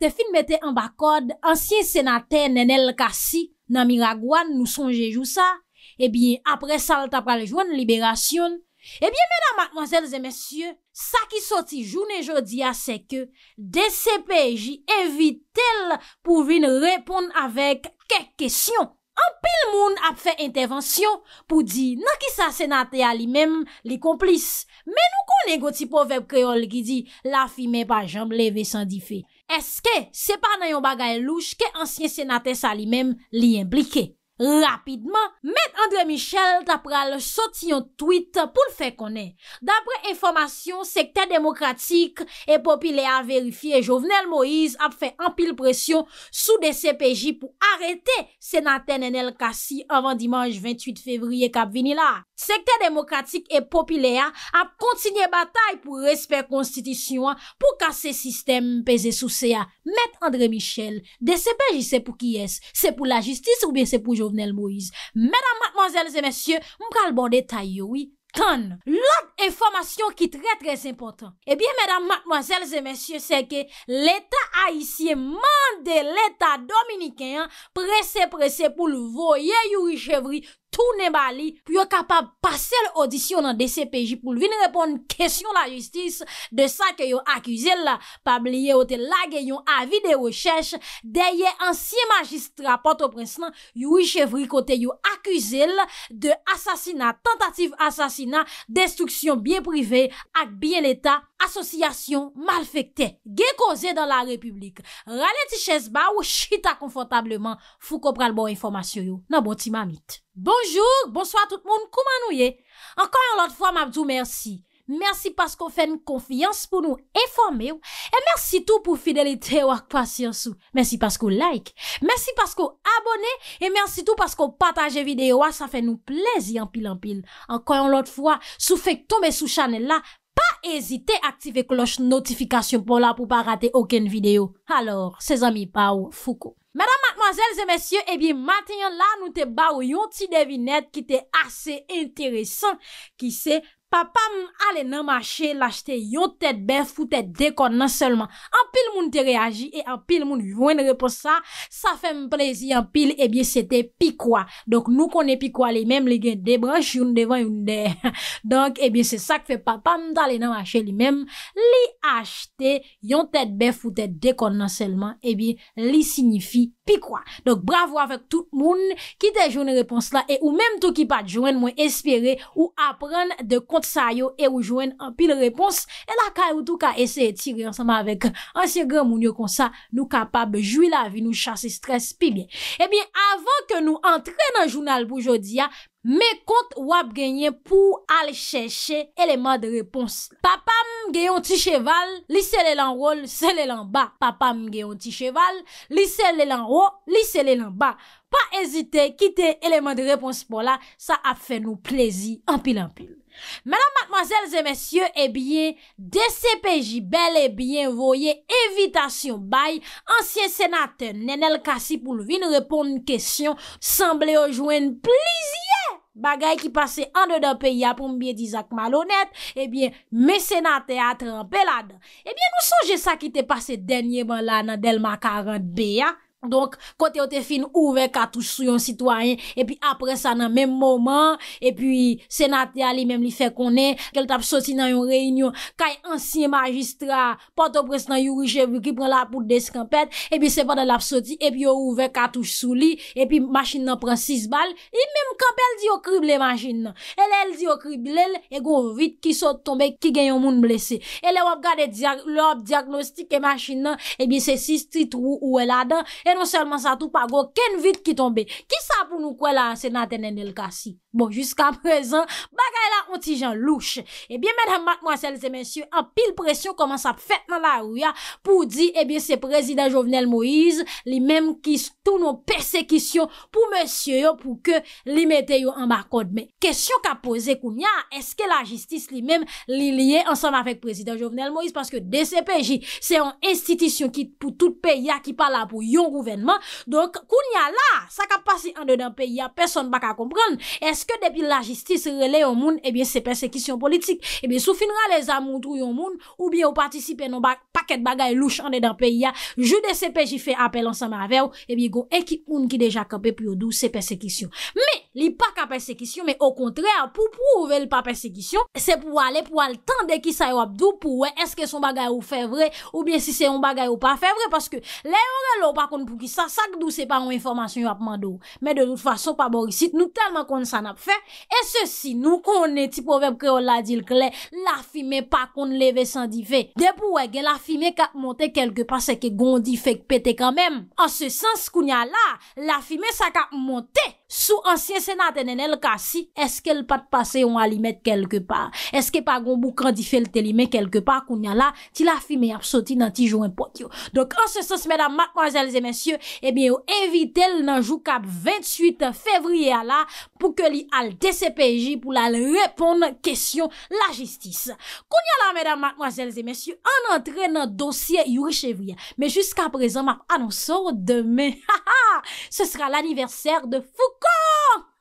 te fin mette an bakod ansyen senate Nenel Kassi nan Miragwan nou sonje jou sa, e eh bin apre sal tapra le joun liberasyon, e eh bin mena matvanselze mesye, sa ki soti joun e jodia ah, se ke, de sepeji evite tel pou vin repon avèk kek kesyon. An pil moun ap fè intervensyon pou di, nan ki sa senate a li menm li komplis, men nou kon negoti po vep kreol ki di, la fi men pa jamb leve san di fey, Eske, se pa nan yon bagay louche ke ansyen senates a li mem li implike? Rapidman, met Andre Michel tapra le soti yon tweet pou l fe konen. Dapre informasyon, sekte demokratik e popilya verifiye Jovenel Moïse ap fe empil presyon sou de CPJ pou arete senaten en el kasi avan dimanj 28 fevriye kap vinila. Sekte demokratik e popilya a kontinye batay pou respet konstitisyon pou kase sistem mpeze sou seya. Met Andre Michel, de sepe jise pou ki es? Se pou la justice ou bien se pou Jovenel Moïse? Medan matmanzèles e mèsyè, mkal borde ta yowi, tan! Lot informasyon ki tre tre sempotan. Ebyen, eh medan matmanzèles e mèsyè, seke, l'état haïsye mande l'état dominikèn prese prese pou l'voye yowi chevri tou nebali pou yo kapab pase l'audisyon nan DCPJ pou l'vin repon kèsyon la jistis de sa ke yo akuzel la pabliye o te lage yon avi de rechèche deye ansye magistra pote o prensman yoi chevri kote yo akuzel de asasina, tentatif asasina, destruksyon biye prive ak biye l'eta asosiyasyon malfekte gen koze dan la republik. Rale ti chèz ba ou chita konfotableman, fou kopral bon informasyon yo. Nan boti mamit. Bonjour, bonsoir tout moun, kouman nou ye? Enkoy an lot fwa, mabdou, mersi. Mersi paskou fè n konfiyans pou nou eforme ou, e mersi tou pou fidelite ou ak pasyans ou. Mersi paskou like, mersi paskou abone, e mersi tou paskou pataje videyo ou, sa fè nou plezi an pil an pil. Enkoy an lot fwa, sou fèk tombe sou chanel la, pa ezite aktive kloche notifikasyon pou la pou pa rate oken videyo. Alors, se zami pa ou fuko. Madame, mademoiselles et messieurs, eh bien, matin yon la, nou te ba ou yon ti devinette ki te ase interesant, ki se... papam ale nan mache lache te yon tet bef ou tet dekon nan selman. An pil moun te reaji e an pil moun jwen repos sa, sa fe m prezi an pil ebyen se te pi kwa. Donk nou konen pi kwa li menm li gen debranj yon devan yon de. Donk ebyen se sa ke fe papam ale nan mache li menm li ache te yon tet bef ou tet dekon nan selman. Ebyen li signifi pi kwa. Donk bravo avèk tout moun ki te jwen repons la e ou menm tou ki pat jwen mwen espere ou apren de kont sa yo e oujwen anpil repons e la ka ou tou ka ese etire ansama avek ansye gen moun yo konsa nou kapab jwi la vi nou chase stres pi bie. E eh bie avan ke nou antre nan jounal pou jodia ah, me kont wap genye pou al chèche eleman de repons papam geyon ti cheval li se le lan rol, se le lan ba papam geyon ti cheval li se le lan ro, li se le lan ba pa ezite kite eleman de repons pou la sa ap fè nou plezi anpil anpil Menan matmazelze mesye, e eh bie, de se peji bel e bie envoye evitasyon bay, ansyen senate nenel kasi pou lvin repon n kesyon, sanble yo jwen plizye bagay ki pase an de da pe ya pou mbie dizak malonet, e eh bie, mesenate atre an pelade. E eh bie, nou sonje sa ki te pase denye ban la nan del makarant be ya? Donk, kote yo te fin ouve katouj sou yon sitwanyen, epi apre sa nan menm mouman, epi senatia li menm li fe konen, ke l tap soti nan yon reynyon, kay ansye magistra, pato pres nan yon reynyon ki pran la apout de skampet, epi sepan la ap soti, epi yo ouve katouj sou li, epi machin nan pran 6 bal, epi menm kap el di yo krible machin nan, el el di yo krible el, e goun vit ki sot tombe ki gen yon moun blese, el e wap gade lop diagnostik e machin nan, epi se 6 titrou ou el adan, epi se 6 titrou ou el adan, non selman sa tou pa go ken vit ki tombe. Ki sa pou nou kwe la senatenen nel kasi? Bon, jiska prezen, bagay la ontijan louche. Ebyen, eh mèdèm mat, mwasele se mèsyo, an pil presyon koman sa fèt nan la ouya pou di, ebyen, eh se prezident Jovenel Moïse, li mèm ki tout nou persekisyon pou mèsyo yo pou ke li meteyo an bakodme. Kèsyon ka pose kounya, eske la jistis li mèm li liye ansan avèk prezident Jovenel Moïse, paske DCPJ, se an estitisyon ki pou tout peya ki pala pou yon rou Koun ya la, sa kap pasi an de dan peyi ya, peson baka kompran, eske depi la jistis rele yon moun, se persekisyon politik, sou finra le zamoun tou yon moun, ou bi yo patisipe non paket bagay louch an de dan peyi ya, jude sepe jife apel ansan ma avew, go ekip moun ki deja kap epi yo dou se persekisyon. Li pa ka persekisyon, me o kontre apou pou ouvel pa persekisyon, se pou wale pou wale tan de ki sa yo apdou, pou wè eske son bagay ou fe vre, ou bie si se yon bagay ou pa fe vre, paske le yon relo pa kon pou ki sa, sa kdou se pa yon informasyon yo apman dou. Me de lout fason pa borisit, nou talman kon san ap fe, e se si nou kon neti povep kre o la dil kle, la fime pa kon leve san di fe, de pou wè gen la fime ka apmonte kelke pa se ke gondi fe pete kamem. An se sens koun ya la, la fime sa ka apmonte, Sou ansyen senaten en el kasi, eske l pat pase yon alimet kelke par? Eske pa gounbou kandife l telime kelke par? Koun ya la, ti la fi me ap soti nan ti joun pot yo. Dok ansesos, mèdam, mkwazèl zèmensyò, ebyen eh yo evite l nanjou kap 28 fevriye ala pou ke li al tese peji pou la l repon kèsyon la jistis. Koun ya la, mkwazèl zèmensyò, an antren nan dosye yorichevri. Me jiska prezèm ap anonsor, demè, ha ha, se sra l aniversèr de fouk.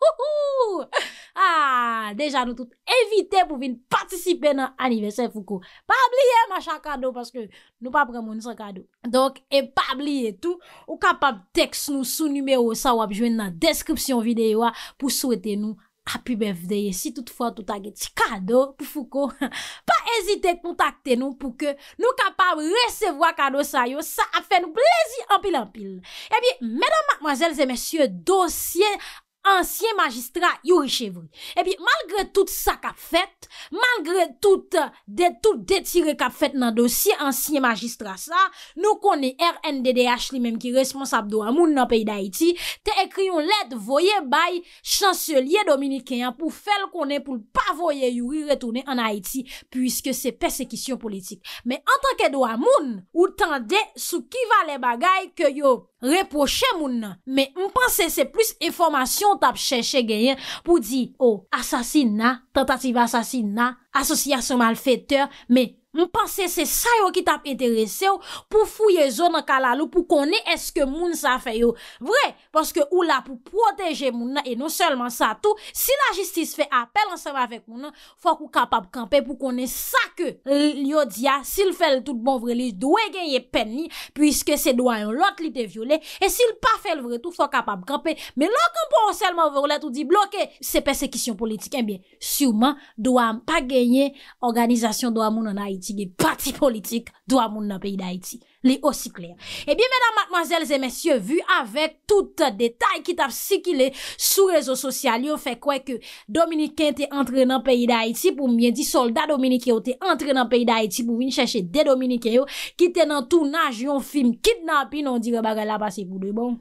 Wouhou! Ah! Deja nou tout evite pou vin patisipe nan anivesen foukou. Pa abliye machan kado paske nou pa premon nisan kado. Donk, e pa abliye tout ou kapab teks nou sou numero sa wap jwen nan deskrypsyon videyo pou souwete nou api bevdeye. Si tout fwa tout aget ti kado pou foukou, pa ezite kontakte nou pou ke nou kapab resevo a kado sa yo. Sa ap fè nou blazi ampil-ampil. Ebi, mèdame, mèdame, mèdame, mèdame, mèdame, mèdame, mèdame, mèdame, Ansyen magistrat Yurichevri. E eh pi malgre tout sa kap fet, malgre tout euh, detire kap fet nan dosye ansyen magistrat sa, nou konen RNDDH li menm ki responsab do amoun nan peyi d'Haïti, te ekriyon let voye bay chancelier dominikian pou fel konen pou l'pa voye Yurie retounen an Haïti puisque se persekisyon politik. Men an tanke do amoun, ou tan de sou kiva le bagay ke yo... Reproche moun nan. Me mpanse se plus informasyon tap chèche genyen pou di, oh, asasin nan, tentative asasin nan, asosyasyon malfèteur, me... Mwen panse se sa yo ki tap interese yo pou fouye zo nan kalalou pou kone eske moun sa fe yo. Vre, paske ou la pou proteje moun nan e nou selman sa tou, si la jistise fe apel ansame avèk moun nan, fòk ou kapab kampe pou kone sa ke liyo diya, sil fèl tout bon vreli, dwe genye pen li, pwiske se doan yon lot li te viole e sil pa fèl vreli, tout fòk kapab kampe. Men lòk an pou an selman vreli tout di blokè, se persekisyon politik, enbyen, souman, doan pa genye organizasyon doan moun nan haid. Si ge pati politik, do a moun nan peyi da iti. Li osi kli. E eh bi mena matmazelze, mensyo, vu avèk tout detay ki tap si ki li sou rezo sosyal. Li on fè kwe ke Dominikin te antre nan peyi da iti pou mwen di solda Dominikiyo te antre nan peyi da iti pou mwen chèche de Dominikiyo ki te nan tounaj yon film Kidnappin on dire baga la basi kou de bon.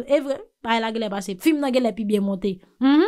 E vre, pari la gelè basi. Film nan gelè pi bien montè. Mhm.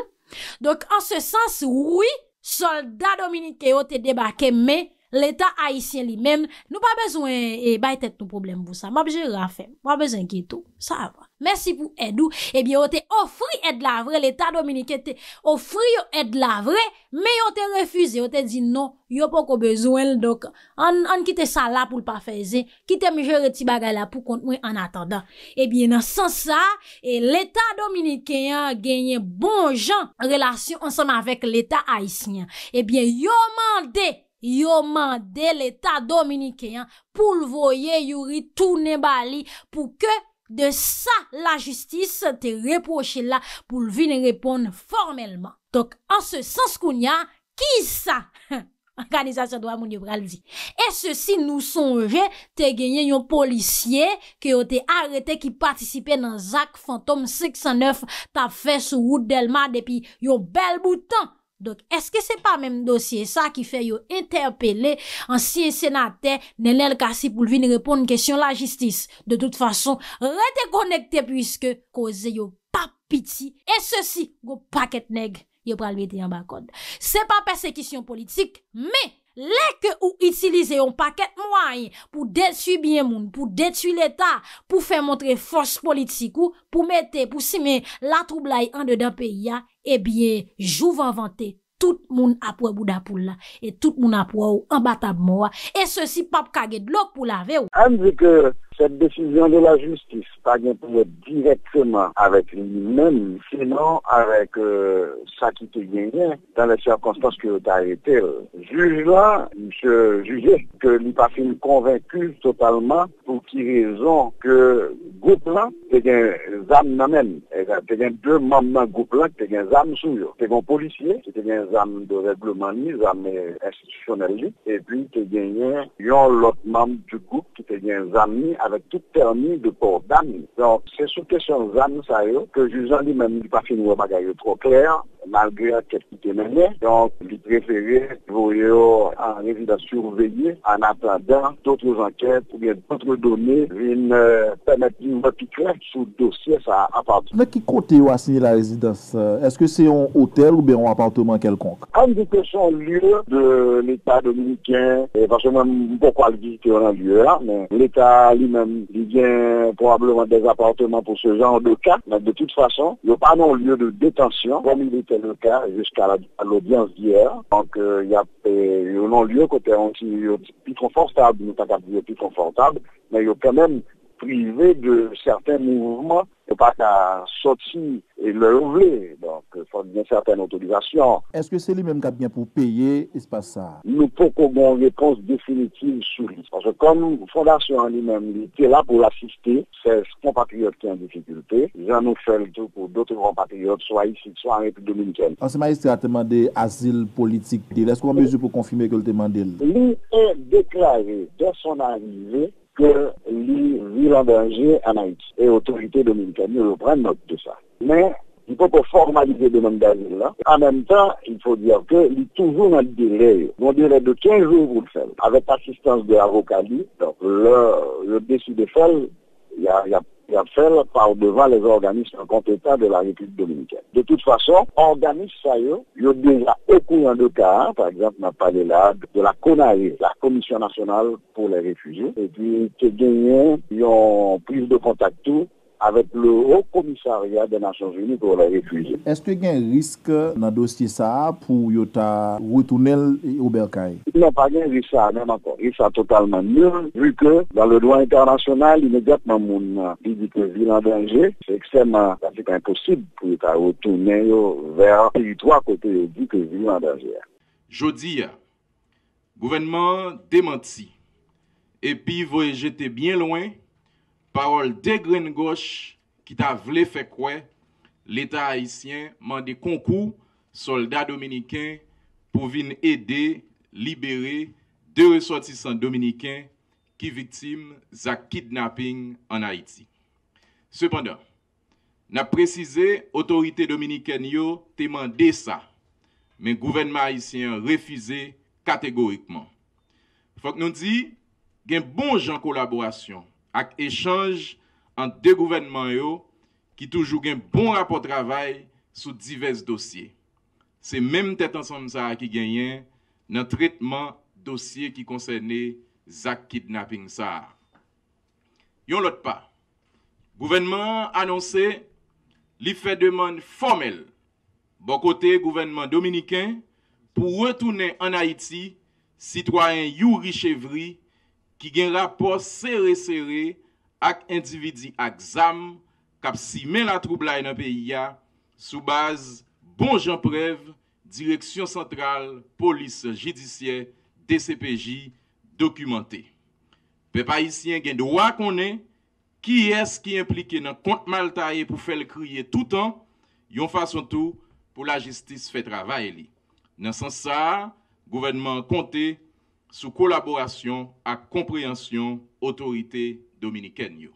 Dok an se sens, woui, Soldat Dominike o te debake men L'Etat Haitien li men, nou pa bezwen e eh, bayt et nou problem vou sa. Mwa bezwen rafen, mwa bezwen kitou, sa ava. Mersi pou edou. Eh Ebyen, ou te ofri et la vre, l'Etat Dominikien te ofri yo et la vre, men yo te refuze, eh bon yo te di nou, yo pou ko bezwen. Dok, an kite sa la pou l'pa feze, kite mjere ti bagay la pou kont mwen an atanda. Ebyen, nan san sa, l'Etat Dominikien genye bon jan relasyon ansanman vek l'Etat Haitien. Ebyen, yo mande. yo mande l'Etat Dominikyan pou l'voye yuri tou nebali pou ke de sa la justis te repoche la pou l'vine repon formelman. Tok, an se sens koun ya, ki sa? Organizasyon doa moun yo pral di. E se si nou sonje, te genye yon polisye ke yo te arete ki patisipe nan Zak Fantom 609 ta fes ou Roudelma depi yon bel boutan. Donk, eske se pa menm dosye sa ki fe yo interpele ansi yon senate nenel kasi pou vi ne repon yon kesyon la jistis? De tout fason, redekonekte pwiske koze yo papiti e sosi yo paket neg yo pralvite yon bakon. Se pa persekisyon politik, me! Lèk ou itilize yon paket mwany pou detu biye moun, pou detu l'Etat, pou fè montre fos politikou, pou mette, pou sime la troubla yon an de dan peyi ya, e eh bie jou van vante tout moun apwa bouda pou la. Et tout moun apwa ou an batab mwa. Et se si pap kage d'lok pou la ve ou. An di ke... Cette décision de la justice, pas bien directement avec lui-même, sinon avec euh, ça qui te gagné dans les circonstances que tu as arrêté. Juge là, je jugeais que lui pas film convaincu totalement pour qui raison que groupe là, c'est un âme non même. C'est un deux membres du groupe là, qui c'est un âme sous C'est un policier, c'est un âme de règlement, des âme et puis tu gagné un autre membre du groupe qui était un âme avec tout permis de port d'âme. Donc, c'est sous question d'âme, ça, que vous en dis, même n'a pas fini pas trop clair malgré enquête qui était menée. Donc, il préférait pour en résidence surveillée en attendant d'autres enquêtes ou bien d'autres données une euh, permettre une claire sur le dossier ça appartient. Mais qui côté vous signé la résidence euh? Est-ce que c'est un hôtel ou bien un appartement quelconque En dit que son lieu de l'État dominicain, et parce que même pourquoi le a un lieu là, hein? mais l'État lui-même, il vient probablement des appartements pour ce genre de cas, mais de toute façon, il n'y a pas non lieu de détention comme il était le cas jusqu'à l'audience d'hier. Donc, il euh, y a un euh, lieu côté est euh, plus confortable, nous plus confortable, mais il y a quand même privé de certains mouvements et pas qu'à sortir et le renouveler. Donc, il faut bien certaines autorisations. Est-ce que c'est lui-même qui a bien pour payer espace ça Nous pouvons une réponse définitive sur lui. Parce que comme Fondation en lui-même, il était là pour l'assister, c'est compatriotes qui ont en difficulté. Ils nous le tout pour d'autres compatriotes, soit ici, soit en République dominicaine. En ce moment, a demandé asile politique. Est-ce qu'on mesure pour confirmer que le demande Lui est déclaré dès son arrivée que les villes en danger en Haïti. Et autorités dominicaines prennent note de ça. Mais il faut pas formaliser le demande d'asile là. En même temps, il faut dire que il toujours dans le délai, Mon délai de 15 jours pour le faire, avec l'assistance de avocats Donc le, le de il y a, y par devant les organismes état de la République dominicaine. De toute façon, organisme ça, y a déjà au courant de cas, par exemple, on a parlé de la CONARE, la Commission nationale pour les réfugiés, et puis qui a ont prise de contact tout avet le ho komisaryat de Nasyon Jouni pou la refuize. Estou gen riske nan dosye sa pou yota wotounel ou belkaye? Nan pa gen riske sa, nan ankon. Riske sa totalman nyon, vu ke dan le doan internasyonal, inedatman moun idike vilan denje, se ekseman sa fika imposib pou yota wotounen yo vera yi twa kote yedike vilan denje. Jodi ya, gouvenman demanti, epi voye jete bien loin, parol de gren goch ki ta vle fe kwe, l'Etat Haitien mande konkou soldat Dominikien pou vin ede, libere, de resotisan Dominikien ki vitim za kidnapping an Haiti. Sepandor, na prezize, otorite Dominikien yo te mande sa, men gouvenman Haitien refize kategorikman. Fok nou di, gen bon jan kolaborasyon ak echange an de gouvenman yo ki toujougen bon rapot travay sou divers dosye. Se mem tet ansanm sa a ki genyen nan tretman dosye ki konseyne zak kidnapping sa a. Yon lot pa, gouvenman anonse li fe deman formel bo kote gouvenman dominiken pou wetounen an Haiti sitwayen yu richevri ki gen rapor sere-sere ak individi ak zam, kap si men la troubla en an peyi ya, soubaz bon janprev, direksyon sentral, polis, jidisye, DCPJ, dokumante. Pe pa isyen gen do ak one, ki es ki implike nan kont malta ye pou fel kriye toutan, yon fason tou pou la jistis fe trava eli. Nan san sa, gouvenman konte, sou kolaborasyon ak kompreyansyon otorite Dominiken yo.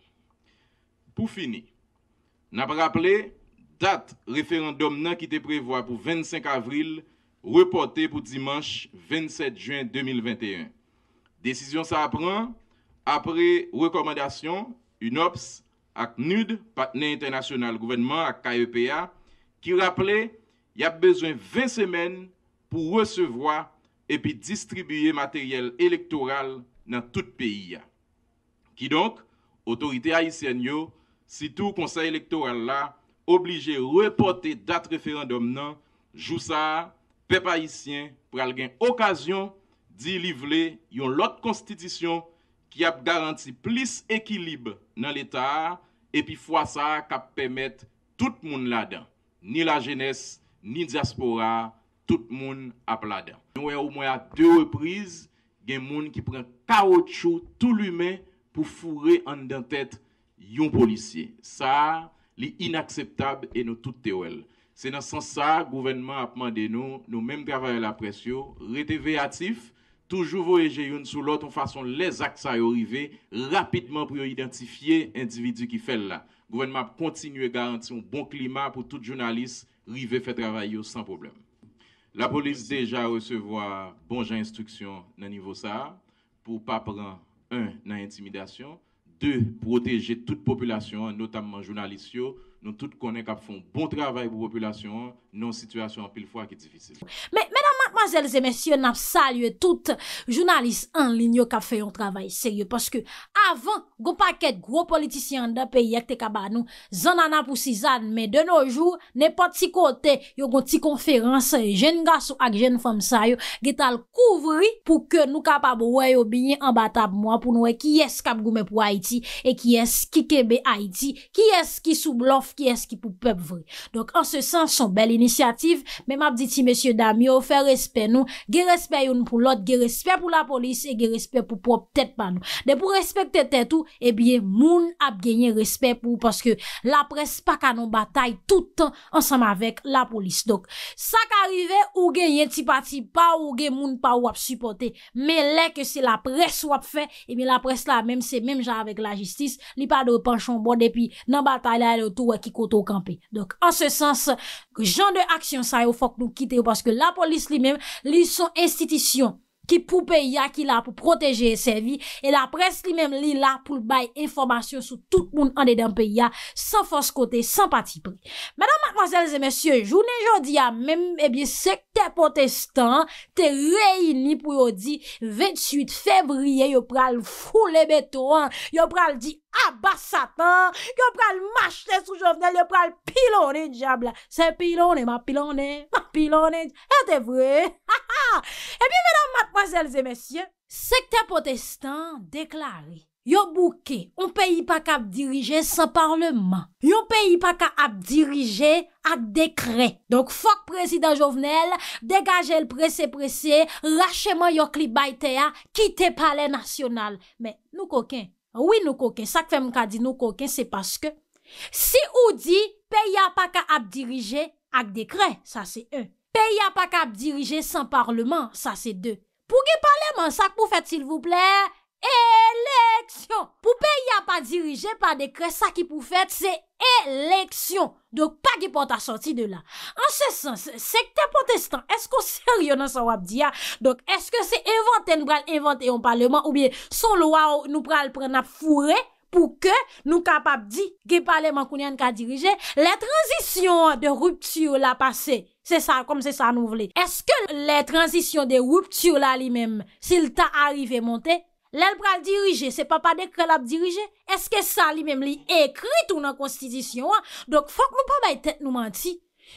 Pou fini, nan pa rappele, dat referandom nan ki te prevoa pou 25 avril, reporte pou dimanche 27 juan 2021. Desisyon sa apren, apre rekomendasyon, un ops ak NUD, Patne Internasyonal Gouvennement, ak KEPA, ki rappele, ya bezwen 20 semen pou resevoa epi distribuye materyel elektoral nan tout peyi ya. Ki donk, otorite Aisyen yo, si tou konsey elektoral la, oblige repote dat referandom nan, jou sa, pep Aisyen, pral gen okasyon di livle yon lot konstitisyon ki ap garanti plis ekilib nan l'Etat, epi fwa sa kap pemet tout moun la dan, ni la jenes, ni diaspora, tout moun ap la den. Nou e ou mwen a te repriz, gen moun ki pren kaot chou tout lume pou fure an den tet yon polisye. Sa, li inakseptab e nou tout te wel. Se nan san sa, gouvenman ap mande nou, nou menm travaye la presyo, rete vey atif, toujou vo eje yon sou lot ou fason lezak sa yo rive, rapidman pou yo identifiye individu ki fel la. Gouvenman ap kontinye garanti yon bon klima pou tout jounalist rive fe travaye yo san probleme. La polis deja recevo bon jan instruksyon nan nivou sa, pou pa pran, un, nan intimidasyon, deux, proteje tout populasyon, notamman jounalist yo, nou tout konen kap fon bon travay pou populasyon, nou situasyon pil fwa ki difisil. Amazelze mesye nan salye tout jounalist an lin yo ka fe yon travay serye, paske avan go paket gro politisyen da pe yek te kabanou, zan an apou si zan me de noujou, ne pati kote yo gonti konferans jen gaso ak jen fom sayo getal kouvri pou ke nou kapab woy yo binyen an batab mwa pou nou ki es kap gome pou Haiti, e ki es ki kebe Haiti, ki es ki sou blof, ki es ki pou pep vri Donk an se san son bel inisyative me map diti mesye da mi oferes Gè respè yon pou lot, gè respè pou la polis E gè respè pou prop tèt pa nou De pou respè tèt tèt ou E eh bie moun ap genye respè pou Paske la pres pa kanon batay Toutan ansam avèk la polis Dok sa ka rive ou genye Ti pati pa ou genye moun pa wap Supote, me lè ke se la pres Wap fè, e bie la pres la Mèm se mèm jan avèk la jistis Li pa de panchon bod e pi nan batay la E lè tou wè ki koto kampe Dok an se sens, gen de aksyon sa yo Fok nou kite ou paske la polis li mè même, sont institutions. ki pou peya ki la pou proteje se vi, e la pres li mem li la pou bay informasyon sou tout moun ande den peya san fos kote, san pati pri. Mèdèm mèkwansèl zè mèsyè, jounè jò di ya mèm, e bie sek te potestan, te reini pou yò di, 28 fevriye, yò pral foule betoan, yò pral di abasatan, ah, yò pral mâche lè sou jò vnel, yò pral pilone di jable, se pilone, ma pilone, ma pilone, e eh, te vre? E bi veda matmazelze mesye, sekte potestan deklari, yo bouke, yon peyi pa ka ap dirije sa parleman, yon peyi pa ka ap dirije ak dekren. Donk fok prezident jovenel, degajel prese prese, lache man yon klibayte ya, kite pale nasyonal. Men nou koken, oui nou koken, sak fe mka di nou koken se paske, si ou di peyi pa ka ap dirije ak dekren, sa se un. Pè ya pa kap dirije san parleman, sa se de. Pou ge pale man sak pou fète, s'il vous plè, eleksyon. Pou pe ya pa dirije pa dekre, sak ki pou fète, se eleksyon. Dok pa ge pot a sorti de la. An se sens, sekte protestant, esko seryonan sa wap diya? Dok eske se evanten bral, evanten an parleman, ou bie, son lowa nou pral pren ap fure, pou ke nou kap ap di, ge pale man kounen ka dirije, la transisyon de ruptu la pase, Se sa kom se sa nou vle. Eske le transisyon de woup tsyou la li mem? Sil ta arive monte? Lèl pral dirije, se pa pa dekrel ap dirije? Eske sa li mem li ekri tou nan konstidisyon? Dok fok nou pa bay tèt nou manti?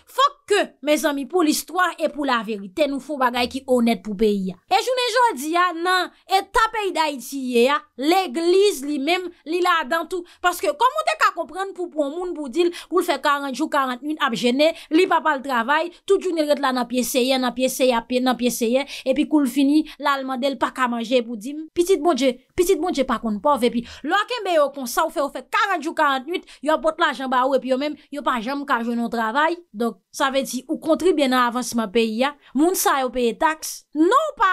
Fok ke, me zami, pou l'istwa e pou la verite, nou foun bagay ki onet pou peyi ya. E jounen jodi ya, nan, e tapey da iti ye ya, l'egliz li mem, li la adan tou. Paske komon te ka kompran pou pou moun boudil, koul fe 40 jou, 41 ap jene, li pa pal travay, tout jounen ret la nan piye seyen, nan piye seyen, nan piye seyen, epi koul fini, l'alman del pa ka manje boudim. Pitit boudje. pitit moun che pa kon pov, epi, lor kembe yo kon sa ou fe, ou fe 40 jou, 48, yo apote la jan ba ou, epi yo men, yo pa jan mou ka joun nou travay, donk, sa ve ti, ou kontribye nan avansman peyi ya, moun sa yo peye taks, non ou pa,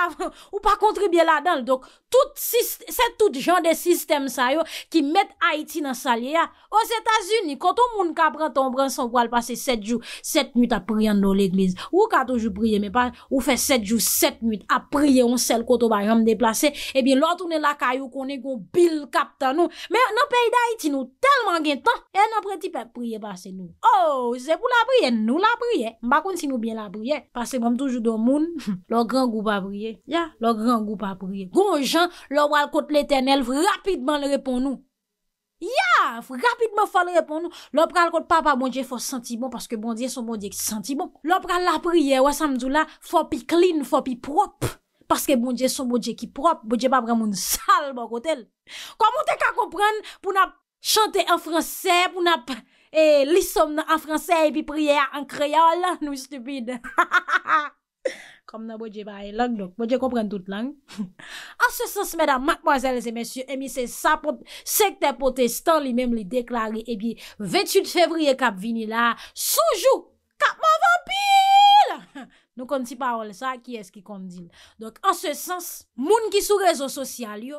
ou pa kontribye la dal, donk, tout, set tout jan de sistem sa yo, ki met Haiti nan salye ya, os Etats-Unis, koto moun ka pran ton bran, son kwa l'pase 7 jou, 7 nou ta priyan nou l'Eglise, ou kato jou priye, me pa, ou fe 7 jou, 7 nou, Ou konen kon bil kap tan nou Men nou pey da iti nou Telman gen tan En apre ti pe priye basen nou Ou, oh, se pou la priye Nou la priye Mba kon si nou bien la priye Pase bom toujou do moun Lo gran goupa priye Ya, lo gran goupa priye Gon jan, lo wal kote l'Eternel Fou rapidman le repon nou Ya, fou rapidman fa le repon nou Lo pral kote papa bondje Fos senti bon, bon Paske bondje son bondje ki senti bon, bon. Lo pral la priye Ou asan mdou la Fopi klin, fopi prop Paske bonje sou bonje ki prop, bonje pa bramoun sal bonkotel. Komon te ka kompren pou nap chante en franse, pou nap e, lisom nan en franse epi priye an kreyo lan nou stupide. Kom nan bonje pa ay lang lak, bonje kompren tout lang. As se sens medan, matmoazel se mensyo, emise sa pot, sekte potestan li menm li deklari epi 28 fevriye kap vini la, soujou kap ma vampi. Nou kon ti parole sa, ki es ki kon di. Donk, an se sens, moun ki sou rezo sosyal yo,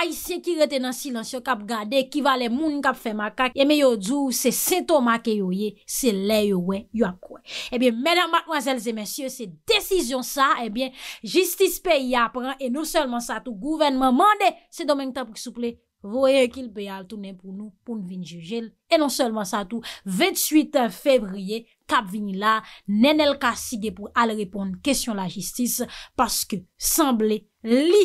ay se ki retenan silansyo kap gade, ki vale moun kap fe makak, e me yo djou, se sentoma ke yo ye, se le yo we, yo akwen. Ebyen, menan, makwazelze, mensyo, se desizyon sa, ebyen, jistis peyi apren, e nou selman sa tou gouvenman mande, se domen ta pou kisouple, Voye ki l pe al tounen pou nou poun vin jejel E non selman sa tou 28 febriye kap vin la Nen el ka sige pou al repon Kesyon la jistis Paske sanble li